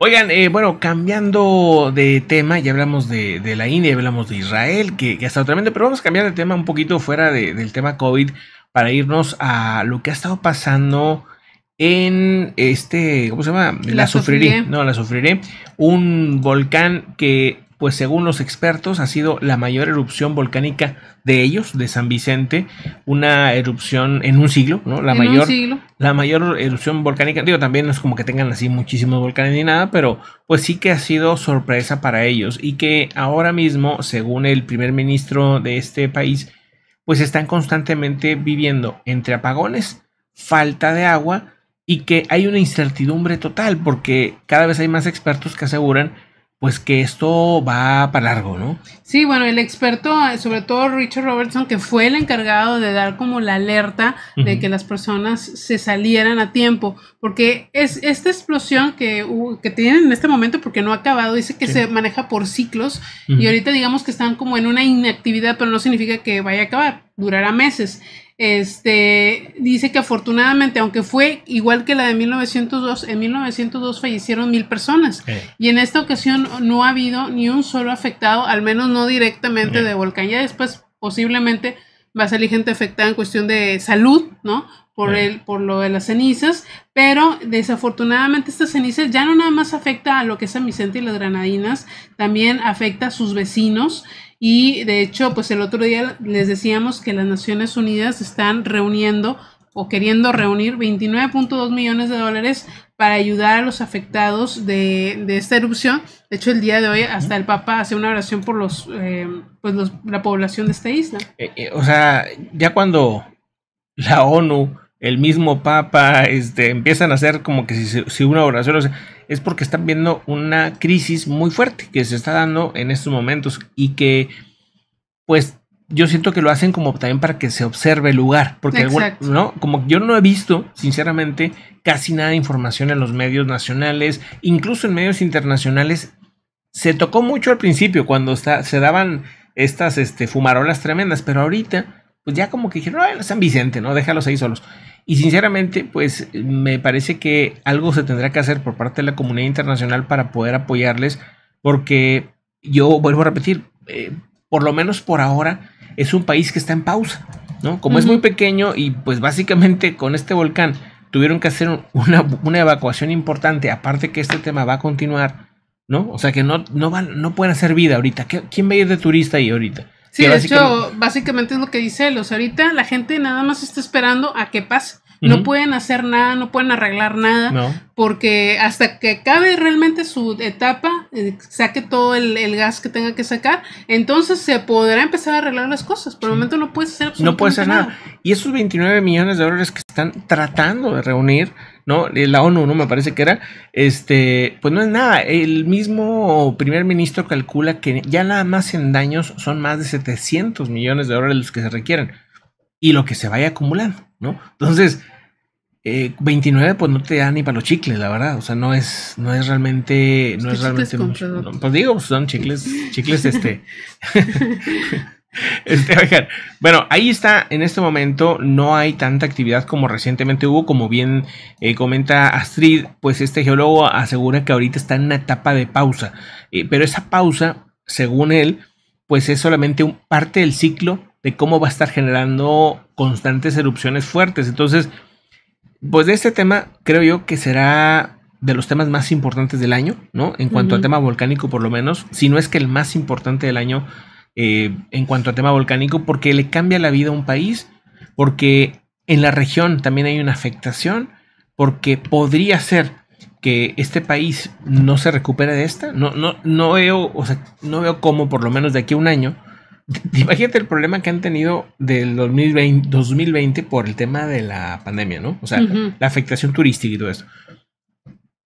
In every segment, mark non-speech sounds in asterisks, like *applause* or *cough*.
Oigan, eh, bueno, cambiando de tema, ya hablamos de, la India, hablamos de Israel, que, ha estado tremendo, pero vamos a cambiar de tema un poquito fuera del tema COVID para irnos a lo que ha estado pasando en este, ¿cómo se llama? La, sufriré. No, la sufriré. Un volcán que pues según los expertos ha sido la mayor erupción volcánica de ellos, de San Vicente, una erupción en un siglo, ¿no? La mayor, la mayor erupción volcánica, digo, también no es como que tengan así muchísimos volcanes ni nada, pero pues sí que ha sido sorpresa para ellos y que ahora mismo, según el primer ministro de este país, pues están constantemente viviendo entre apagones, falta de agua y que hay una incertidumbre total porque cada vez hay más expertos que aseguran pues que esto va para largo, ¿no? Sí, bueno, el experto, ah, sobre todo Richard Robertson, que fue el encargado de dar como la alerta de que las personas se salieran a tiempo, porque es esta explosión que, que tienen en este momento, porque no ha acabado, dice que se maneja por ciclos y ahorita digamos que están como en una inactividad, pero no significa que vaya a acabar, durará meses. Este, dice que afortunadamente, aunque fue igual que la de 1902, en 1902 fallecieron mil personas. Y en esta ocasión no ha habido ni un solo afectado, al menos no directamente de volcán. Ya después posiblemente va a salir gente afectada en cuestión de salud, ¿no? Por, el, por lo de las cenizas, pero desafortunadamente estas cenizas ya no nada más afecta a lo que es San Vicente y las Granadinas, también afecta a sus vecinos y de hecho, pues el otro día les decíamos que las Naciones Unidas están reuniendo o queriendo reunir 29.2 millones de dólares para ayudar a los afectados de, esta erupción. De hecho, el día de hoy hasta el Papa hace una oración por los, eh, pues la población de esta isla. Eh, eh, o sea, ya cuando la ONU, el mismo Papa, este, empiezan a hacer como que si, una oración, o es porque están viendo una crisis muy fuerte que se está dando en estos momentos y que, pues, yo siento que lo hacen como también para que se observe el lugar, porque no, como yo no he visto, sinceramente, casi nada de información en los medios nacionales, incluso en medios internacionales. Se tocó mucho al principio cuando se daban estas este, fumarolas tremendas, pero ahorita, pues ya como que dijeron, no, San Vicente, ¿no? Déjalos ahí solos. Y sinceramente, pues me parece que algo se tendrá que hacer por parte de la comunidad internacional para poder apoyarles, porque yo vuelvo a repetir, eh, por lo menos por ahora, es un país que está en pausa, ¿no? Como es muy pequeño y pues básicamente con este volcán tuvieron que hacer una, evacuación importante, aparte que este tema va a continuar, ¿no? O sea que no, no, van, no pueden hacer vida ahorita. ¿Quién va a ir de turista ahí ahorita? Sí, de básicamente... hecho, básicamente es lo que dice los. ahorita la gente nada más está esperando a que pase. No pueden hacer nada, no pueden arreglar nada, porque hasta que acabe realmente su etapa, eh, saque todo el, gas que tenga que sacar, entonces se podrá empezar a arreglar las cosas. Por el momento no puede ser. No puede ser nada. Y esos 29 millones de dólares que están tratando de reunir, ¿no? Eh, la ONU, ¿no? Me parece que era, este, pues no es nada. El mismo primer ministro calcula que ya nada más en daños son más de 700 millones de dólares los que se requieren y lo que se vaya acumulando. Entonces, 29 eh, pues no te da ni para los chicles, la verdad. O sea, no es, no es realmente, pues, no es realmente pues digo, son chicles, chicles *laughs* este. *laughs* este, bueno, ahí está, en este momento no hay tanta actividad como recientemente hubo, como bien eh, comenta Astrid, pues este geólogo asegura que ahorita está en una etapa de pausa, eh, pero esa pausa, según él, pues es solamente un, parte del ciclo de cómo va a estar generando constantes erupciones fuertes. Entonces, pues de este tema creo yo que será de los temas más importantes del año, ¿no? En cuanto al tema volcánico, por lo menos, si no es que el más importante del año eh, en cuanto a tema volcánico, porque le cambia la vida a un país, porque en la región también hay una afectación, porque podría ser que este país no se recupere de esta. No, no, no veo, o sea, no veo cómo, por lo menos de aquí a un año, Imagínate el problema que han tenido del 2020, 2020 por el tema de la pandemia, ¿no? O sea, la afectación turística y todo eso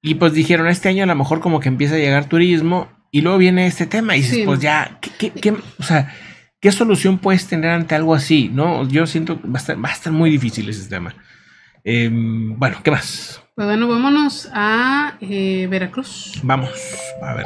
Y pues dijeron, este año a lo mejor como que empieza a llegar turismo y luego viene este tema y dices, pues ya, ¿qué, o sea, ¿qué solución puedes tener ante algo así? ¿No? Yo siento que va a estar, muy difícil ese tema. Em, bueno, ¿qué más? Pues, bueno, vámonos a eh, Veracruz. Vamos, a ver.